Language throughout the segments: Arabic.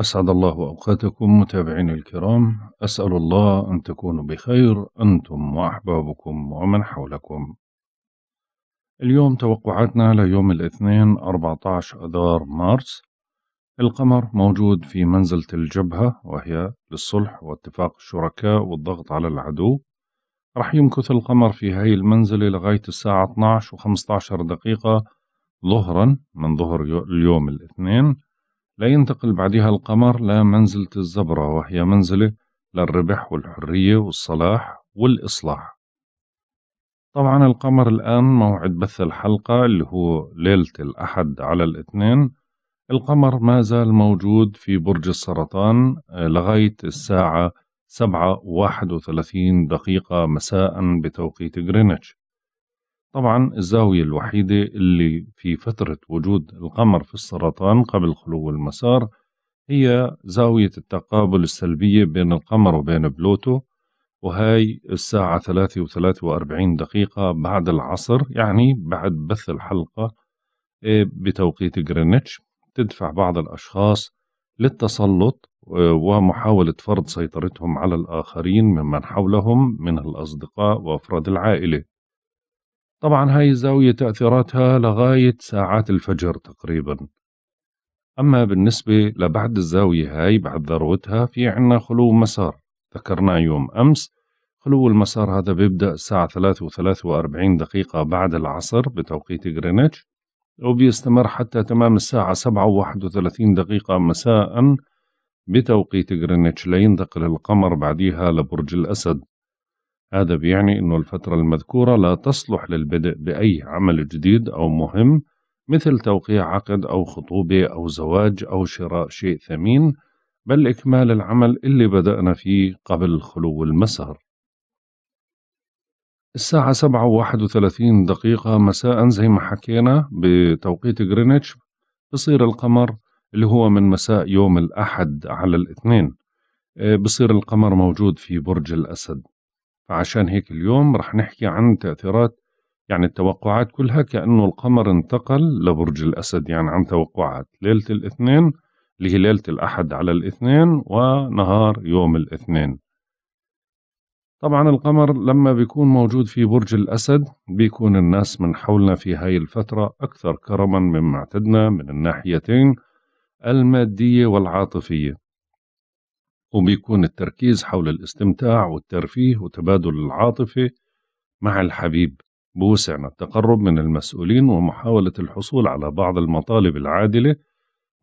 أسعد الله أوقاتكم متابعين الكرام أسأل الله أن تكونوا بخير أنتم وأحبابكم ومن حولكم اليوم توقعاتنا ليوم الاثنين 14 أذار مارس القمر موجود في منزلة الجبهة وهي للصلح واتفاق الشركاء والضغط على العدو رح يمكث القمر في هاي المنزلة لغاية الساعة 12 و15 دقيقة ظهرا من ظهر اليوم الاثنين لا ينتقل بعدها القمر لمنزلة الزبرة وهي منزلة للربح والحرية والصلاح والإصلاح طبعا القمر الآن موعد بث الحلقة اللي هو ليلة الأحد على الاثنين القمر ما زال موجود في برج السرطان آه، لغاية الساعة سبعة واحد وثلاثين دقيقة مساء بتوقيت غرينتش طبعا الزاوية الوحيدة اللي في فترة وجود القمر في السرطان قبل خلو المسار هي زاوية التقابل السلبية بين القمر وبين بلوتو وهي الساعة ثلاثة وثلاثة وأربعين دقيقة بعد العصر يعني بعد بث الحلقة إيه، بتوقيت جرينتش تدفع بعض الأشخاص للتسلط إيه، ومحاولة فرض سيطرتهم على الآخرين ممن حولهم من الأصدقاء وأفراد العائلة طبعا هاي الزاوية تأثيراتها لغاية ساعات الفجر تقريبا أما بالنسبة لبعد الزاوية هاي بعد ذروتها في عنا خلو مسار ذكرناه يوم أمس خلو المسار هذا بيبدأ الساعة ثلاثة و 43 دقيقة بعد العصر بتوقيت غرينتش وبيستمر حتى تمام الساعة سبعة وواحد وثلاثين دقيقة مساء بتوقيت غرينتش لينتقل القمر بعديها لبرج الأسد هذا بيعني أنه الفترة المذكورة لا تصلح للبدء بأي عمل جديد أو مهم مثل توقيع عقد أو خطوبة أو زواج أو شراء شيء ثمين بل إكمال العمل اللي بدأنا فيه قبل خلو المسار الساعة سبعة وواحد وثلاثين دقيقة مساء زي ما حكينا بتوقيت غرينتش بصير القمر اللي هو من مساء يوم الأحد على الاثنين آه، بصير القمر موجود في برج الأسد فعشان هيك اليوم رح نحكي عن تأثيرات يعني التوقعات كلها كأنه القمر انتقل لبرج الأسد يعني عن توقعات ليلة الاثنين اللي هي ليلة الأحد على الاثنين ونهار يوم الاثنين طبعا القمر لما بيكون موجود في برج الأسد بيكون الناس من حولنا في هاي الفترة أكثر كرما مما اعتدنا من الناحيتين المادية والعاطفية وبيكون التركيز حول الاستمتاع والترفيه وتبادل العاطفة مع الحبيب بوسعنا التقرب من المسؤولين ومحاولة الحصول على بعض المطالب العادلة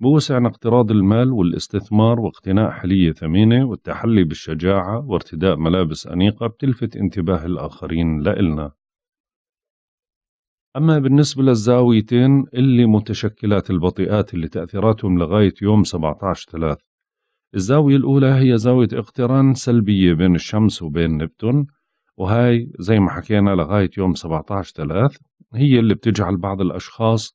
بوسعنا اقتراض المال والاستثمار واقتناء حلية ثمينة والتحلي بالشجاعة وارتداء ملابس أنيقة بتلفت انتباه الآخرين لإلنا أما بالنسبة للزاويتين اللي متشكلات البطيئات اللي تأثيراتهم لغاية يوم 17 3 الزاوية الأولى هي زاوية اقتران سلبية بين الشمس وبين نبتون وهاي زي ما حكينا لغاية يوم 17 3 هي اللي بتجعل بعض الأشخاص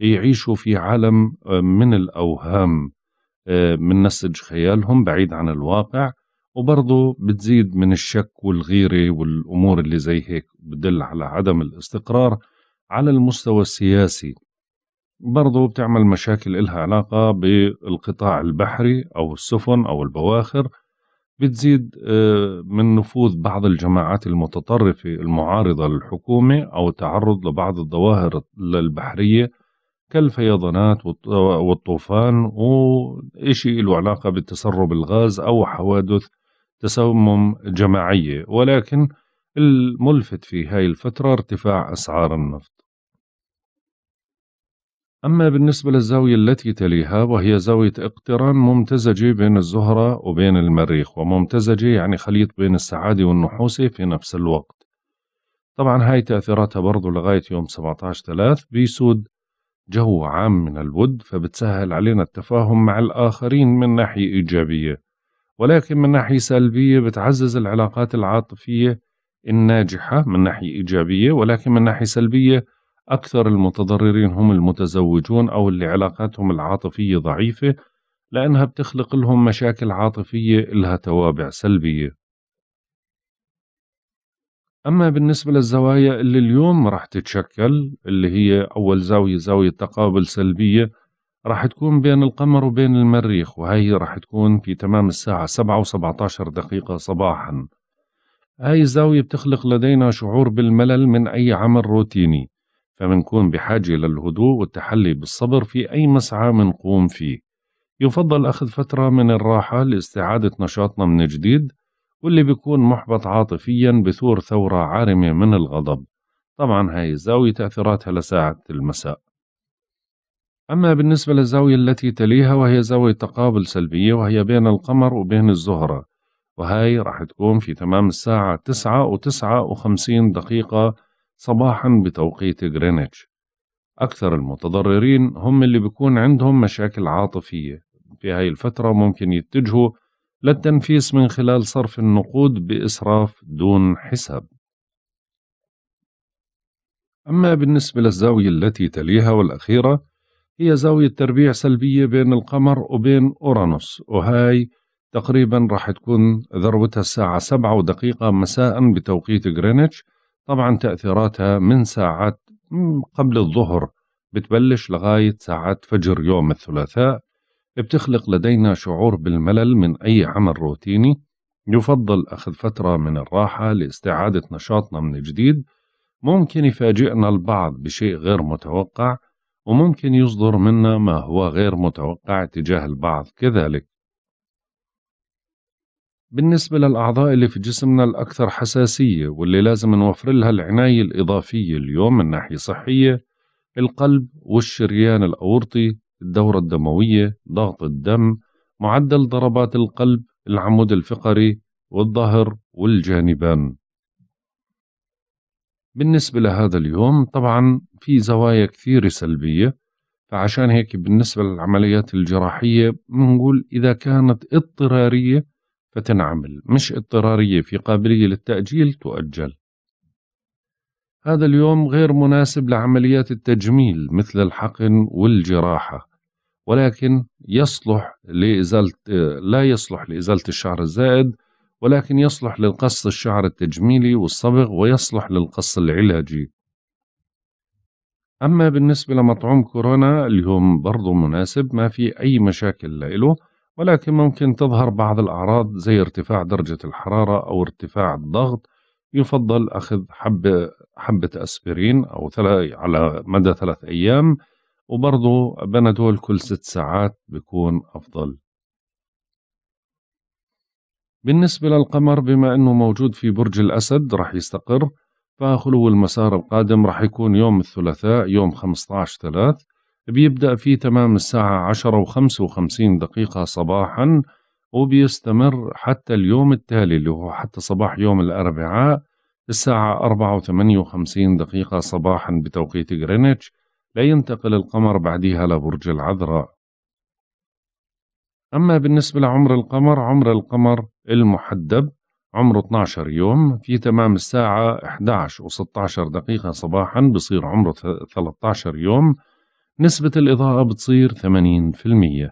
يعيشوا في عالم آه، من الأوهام آه، من نسج خيالهم بعيد عن الواقع وبرضه بتزيد من الشك والغيرة والأمور اللي زي هيك بدل على عدم الاستقرار على المستوى السياسي برضو بتعمل مشاكل إلها علاقة بالقطاع البحري أو السفن أو البواخر بتزيد آه، من نفوذ بعض الجماعات المتطرفة المعارضة للحكومة أو تعرض لبعض الظواهر البحرية كالفيضانات والطوفان وإشي له علاقة بتسرب الغاز أو حوادث تسمم جماعية ولكن الملفت في هاي الفترة ارتفاع أسعار النفط أما بالنسبة للزاوية التي تليها وهي زاوية اقتران ممتزجة بين الزهرة وبين المريخ وممتزجة يعني خليط بين السعادة والنحوسة في نفس الوقت طبعا هاي تأثيراتها برضو لغاية يوم 17/3 بيسود جو عام من الود فبتسهل علينا التفاهم مع الآخرين من ناحية إيجابية ولكن من ناحية سلبية بتعزز العلاقات العاطفية الناجحة من ناحية إيجابية ولكن من ناحية سلبية أكثر المتضررين هم المتزوجون أو اللي علاقاتهم العاطفية ضعيفة لأنها بتخلق لهم مشاكل عاطفية لها توابع سلبية أما بالنسبة للزوايا اللي اليوم راح تتشكل اللي هي أول زاوية زاوية تقابل سلبية راح تكون بين القمر وبين المريخ وهي راح تكون في تمام الساعة 7 و17 دقيقة صباحا هاي الزاوية بتخلق لدينا شعور بالملل من أي عمل روتيني فمنكون بحاجة للهدوء والتحلي بالصبر في أي مسعى منقوم فيه يفضل أخذ فترة من الراحة لاستعادة نشاطنا من جديد واللي بيكون محبط عاطفيا بثور ثورة عارمة من الغضب طبعا هاي الزاوية تأثيراتها لساعة المساء أما بالنسبة للزاوية التي تليها وهي زاوية تقابل سلبية وهي بين القمر وبين الزهرة وهي راح تكون في تمام الساعة تسعة وتسعة وخمسين دقيقة صباحا بتوقيت غرينتش أكثر المتضررين هم اللي بيكون عندهم مشاكل عاطفية في هاي الفترة ممكن يتجهوا للتنفيس من خلال صرف النقود بإسراف دون حساب أما بالنسبة للزاوية التي تليها والأخيرة هي زاوية تربيع سلبية بين القمر وبين أورانوس وهاي تقريبا راح تكون ذروتها الساعة سبعة ودقيقة مساء بتوقيت غرينتش طبعا تأثيراتها من ساعات قبل الظهر بتبلش لغاية ساعات فجر يوم الثلاثاء بتخلق لدينا شعور بالملل من أي عمل روتيني يفضل أخذ فترة من الراحة لاستعادة نشاطنا من جديد ممكن يفاجئنا البعض بشيء غير متوقع وممكن يصدر منا ما هو غير متوقع تجاه البعض كذلك بالنسبة للأعضاء اللي في جسمنا الأكثر حساسية واللي لازم نوفر لها العناية الإضافية اليوم من ناحية صحية القلب والشريان الأورطي الدورة الدموية ضغط الدم معدل ضربات القلب العمود الفقري والظهر والجانبان بالنسبة لهذا اليوم طبعا في زوايا كثيرة سلبية فعشان هيك بالنسبة للعمليات الجراحية بنقول إذا كانت اضطرارية فتنعمل مش اضطرارية في قابلية للتأجيل تؤجل هذا اليوم غير مناسب لعمليات التجميل مثل الحقن والجراحة ولكن يصلح لإزالة لا يصلح لإزالة الشعر الزائد ولكن يصلح للقص الشعر التجميلي والصبغ ويصلح للقص العلاجي أما بالنسبة لمطعوم كورونا اليوم برضو مناسب ما في أي مشاكل له ولكن ممكن تظهر بعض الأعراض زي ارتفاع درجة الحرارة أو ارتفاع الضغط يفضل أخذ حبة, حبة أسبرين أو على مدى ثلاث أيام وبرضه بنادول كل ست ساعات بيكون أفضل بالنسبة للقمر بما أنه موجود في برج الأسد رح يستقر فخلو المسار القادم رح يكون يوم الثلاثاء يوم 15 ثلاث بيبدأ في تمام الساعة عشرة وخمسة وخمسين دقيقة صباحا وبيستمر حتى اليوم التالي اللي هو حتى صباح يوم الأربعاء الساعة أربعة وثمانية وخمسين دقيقة صباحا بتوقيت غرينتش لينتقل القمر بعديها لبرج العذراء أما بالنسبة لعمر القمر عمر القمر المحدب عمره 12 يوم في تمام الساعة 11 و16 دقيقة صباحا بصير عمره 13 يوم نسبة الإضاءة بتصير 80%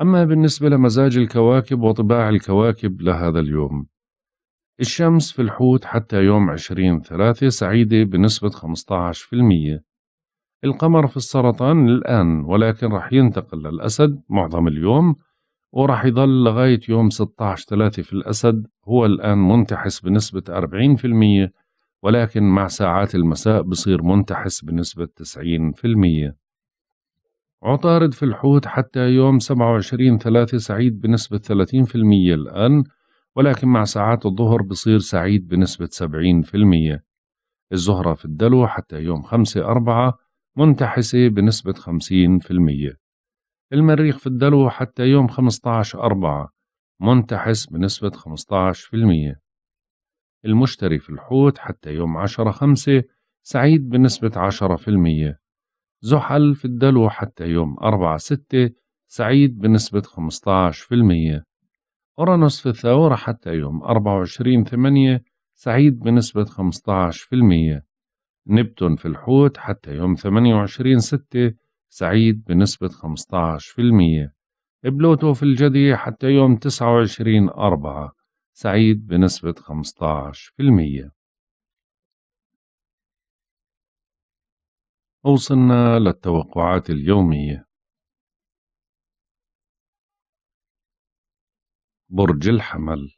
أما بالنسبة لمزاج الكواكب وطباع الكواكب لهذا اليوم الشمس في الحوت حتى يوم 20 ثلاثة سعيدة بنسبة 15% القمر في السرطان الآن ولكن رح ينتقل للأسد معظم اليوم ورح يظل لغاية يوم 16 ثلاثة في الأسد هو الآن منتحس بنسبة المية ولكن مع ساعات المساء بصير منتحس بنسبة 90% عطارد في الحوت حتى يوم 27 ثلاثة سعيد بنسبة 30% الآن ولكن مع ساعات الظهر بصير سعيد بنسبة 70% الزهرة في الدلو حتى يوم 5 أربعة منتحسة بنسبة 50% المريخ في الدلو حتى يوم 15 أربعة منتحس بنسبة 15% المشتري في الحوت حتى يوم عشرة خمسة سعيد بنسبة عشرة في المية زحل في الدلو حتى يوم أربعة ستة سعيد بنسبة خمستاش في المية أورانوس في الثورة حتى يوم أربعة وعشرين ثمانية سعيد بنسبة خمستاش في المية نبتون في الحوت حتى يوم ثمانية وعشرين ستة سعيد بنسبة خمستاش في المية بلوتو في الجدي حتى يوم تسعة وعشرين أربعة سعيد بنسبة 15% وصلنا للتوقعات اليومية برج الحمل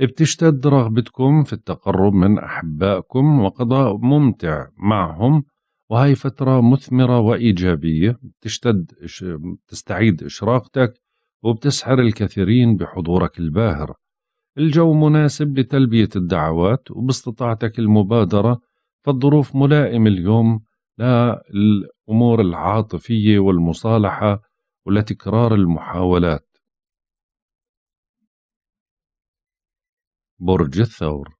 بتشتد رغبتكم في التقرب من أحبائكم وقضاء ممتع معهم وهي فترة مثمرة وإيجابية تشتد تستعيد إشراقتك وبتسحر الكثيرين بحضورك الباهر الجو مناسب لتلبية الدعوات وباستطاعتك المبادرة فالظروف ملائمة اليوم للأمور العاطفية والمصالحة ولتكرار المحاولات برج الثور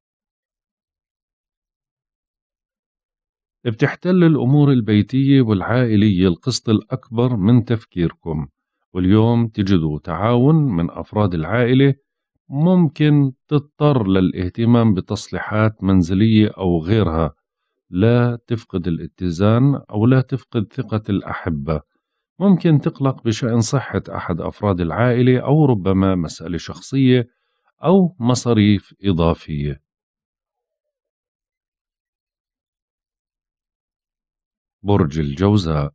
بتحتل الأمور البيتية والعائلية القسط الأكبر من تفكيركم واليوم تجدوا تعاون من أفراد العائلة ممكن تضطر للاهتمام بتصليحات منزلية أو غيرها لا تفقد الاتزان أو لا تفقد ثقة الأحبة ممكن تقلق بشأن صحة أحد أفراد العائلة أو ربما مسألة شخصية أو مصاريف إضافية برج الجوزاء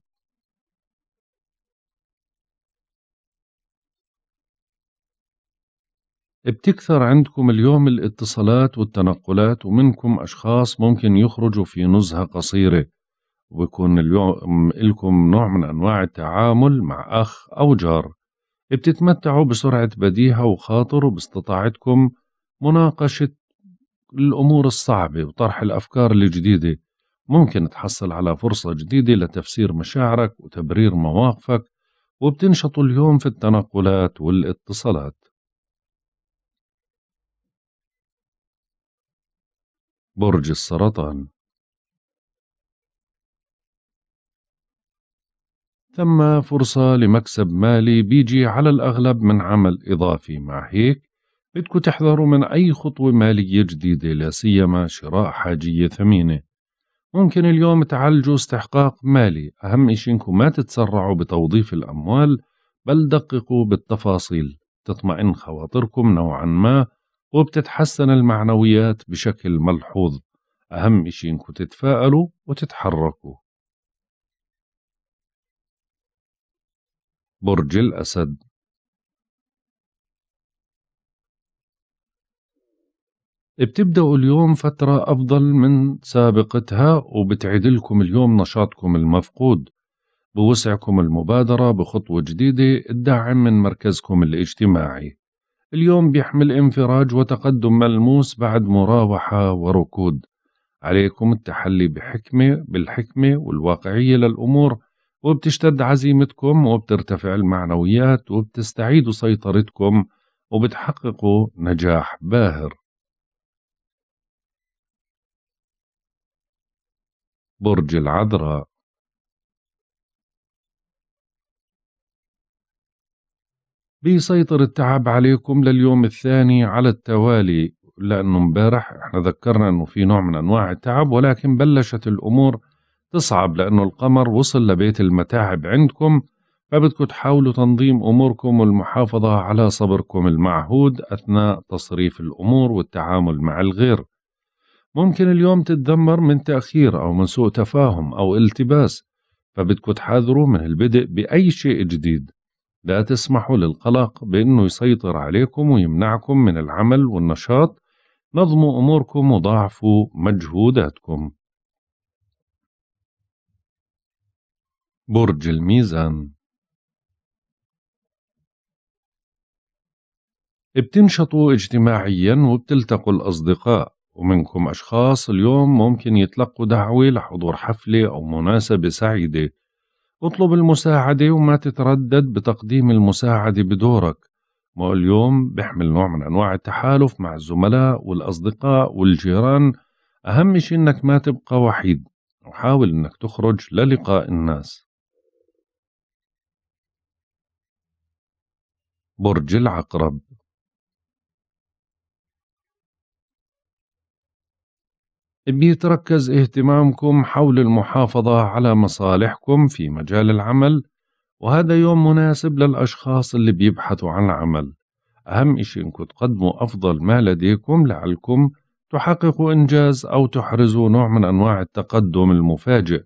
بتكثر عندكم اليوم الاتصالات والتنقلات ومنكم أشخاص ممكن يخرجوا في نزهة قصيرة ويكون اليوم لكم نوع من أنواع التعامل مع أخ أو جار بتتمتعوا بسرعة بديهة وخاطر وباستطاعتكم مناقشة الأمور الصعبة وطرح الأفكار الجديدة ممكن تحصل على فرصة جديدة لتفسير مشاعرك وتبرير مواقفك وبتنشط اليوم في التنقلات والاتصالات برج السرطان ثم فرصة لمكسب مالي بيجي على الأغلب من عمل إضافي مع هيك بدكوا تحذروا من أي خطوة مالية جديدة لا سيما شراء حاجية ثمينة ممكن اليوم تعالجوا استحقاق مالي أهم إشي إنكم ما تتسرعوا بتوظيف الأموال بل دققوا بالتفاصيل تطمئن خواطركم نوعا ما وبتتحسن المعنويات بشكل ملحوظ أهم إشي إنكم تتفائلوا وتتحركوا برج الأسد بتبدأوا اليوم فترة أفضل من سابقتها وبتعيد لكم اليوم نشاطكم المفقود بوسعكم المبادرة بخطوة جديدة الدعم من مركزكم الاجتماعي اليوم بيحمل انفراج وتقدم ملموس بعد مراوحة وركود عليكم التحلي بحكمة بالحكمة والواقعية للأمور وبتشتد عزيمتكم وبترتفع المعنويات وبتستعيدوا سيطرتكم وبتحققوا نجاح باهر برج العذراء بيسيطر التعب عليكم لليوم الثاني على التوالي لأنه امبارح احنا ذكرنا أنه في نوع من أنواع التعب ولكن بلشت الأمور تصعب لأنه القمر وصل لبيت المتاعب عندكم فبدكم تحاولوا تنظيم أموركم والمحافظة على صبركم المعهود أثناء تصريف الأمور والتعامل مع الغير ممكن اليوم تتذمر من تأخير أو من سوء تفاهم أو التباس فبدكم تحاذروا من البدء بأي شيء جديد لا تسمحوا للقلق بأنه يسيطر عليكم ويمنعكم من العمل والنشاط نظموا أموركم وضاعفوا مجهوداتكم برج الميزان بتنشطوا اجتماعيا وبتلتقوا الأصدقاء ومنكم أشخاص اليوم ممكن يتلقوا دعوة لحضور حفلة أو مناسبة سعيدة اطلب المساعدة وما تتردد بتقديم المساعدة بدورك ما اليوم بيحمل نوع من أنواع التحالف مع الزملاء والأصدقاء والجيران أهم شيء إنك ما تبقى وحيد وحاول إنك تخرج للقاء الناس برج العقرب بيتركز اهتمامكم حول المحافظة على مصالحكم في مجال العمل وهذا يوم مناسب للأشخاص اللي بيبحثوا عن عمل أهم إشي إنكم تقدموا أفضل ما لديكم لعلكم تحققوا إنجاز أو تحرزوا نوع من أنواع التقدم المفاجئ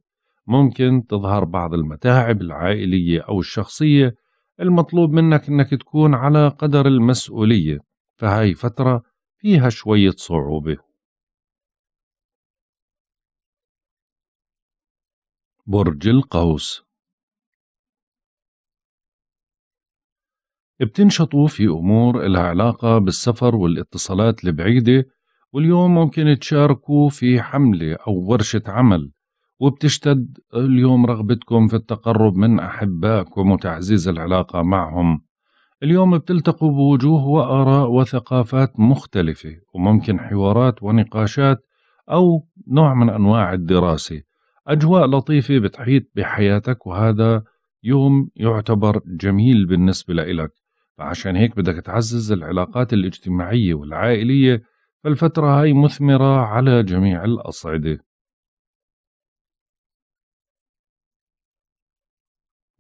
ممكن تظهر بعض المتاعب العائلية أو الشخصية المطلوب منك إنك تكون على قدر المسؤولية فهاي فترة فيها شوية صعوبة برج القوس بتنشطوا في أمور إلها علاقة بالسفر والاتصالات البعيدة واليوم ممكن تشاركوا في حملة أو ورشة عمل وبتشتد اليوم رغبتكم في التقرب من أحبائكم وتعزيز العلاقة معهم اليوم بتلتقوا بوجوه وآراء وثقافات مختلفة وممكن حوارات ونقاشات أو نوع من أنواع الدراسة أجواء لطيفة بتحيط بحياتك وهذا يوم يعتبر جميل بالنسبة لإلك فعشان هيك بدك تعزز العلاقات الاجتماعية والعائلية فالفترة هاي مثمرة على جميع الأصعدة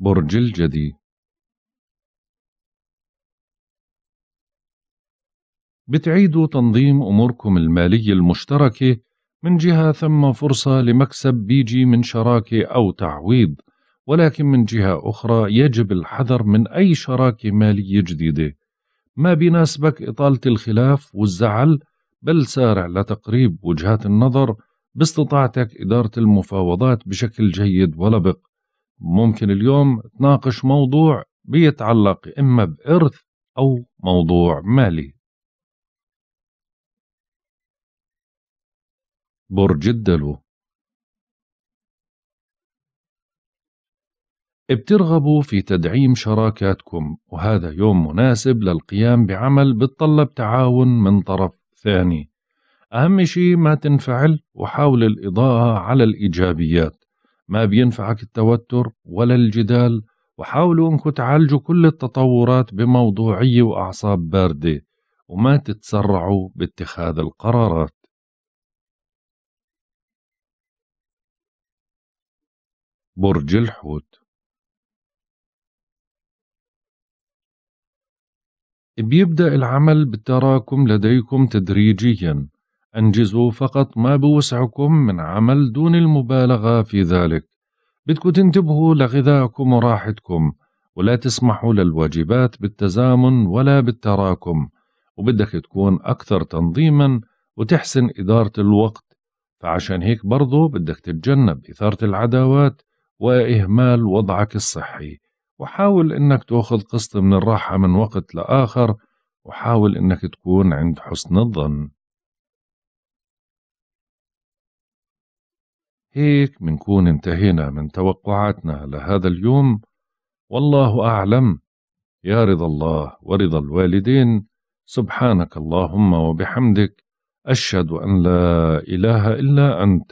برج الجدي بتعيدوا تنظيم أموركم المالية المشتركة من جهة ثم فرصة لمكسب بيجي من شراكة أو تعويض ولكن من جهة أخرى يجب الحذر من أي شراكة مالية جديدة ما بيناسبك إطالة الخلاف والزعل بل سارع لتقريب وجهات النظر باستطاعتك إدارة المفاوضات بشكل جيد ولبق ممكن اليوم تناقش موضوع بيتعلق إما بإرث أو موضوع مالي برج الدلو بترغبوا في تدعيم شراكاتكم وهذا يوم مناسب للقيام بعمل بتطلب تعاون من طرف ثاني أهم شيء ما تنفعل وحاول الإضاءة على الإيجابيات ما بينفعك التوتر ولا الجدال وحاولوا أنكم تعالجوا كل التطورات بموضوعية وأعصاب باردة وما تتسرعوا باتخاذ القرارات برج الحوت بيبدأ العمل بالتراكم لديكم تدريجيا أنجزوا فقط ما بوسعكم من عمل دون المبالغة في ذلك بدكم تنتبهوا لغذائكم وراحتكم ولا تسمحوا للواجبات بالتزامن ولا بالتراكم وبدك تكون أكثر تنظيما وتحسن إدارة الوقت فعشان هيك برضو بدك تتجنب إثارة العداوات وإهمال وضعك الصحي وحاول إنك تأخذ قسط من الراحة من وقت لآخر وحاول إنك تكون عند حسن الظن هيك منكون انتهينا من توقعاتنا لهذا اليوم والله أعلم يا رضا الله ورضا الوالدين سبحانك اللهم وبحمدك أشهد أن لا إله إلا أنت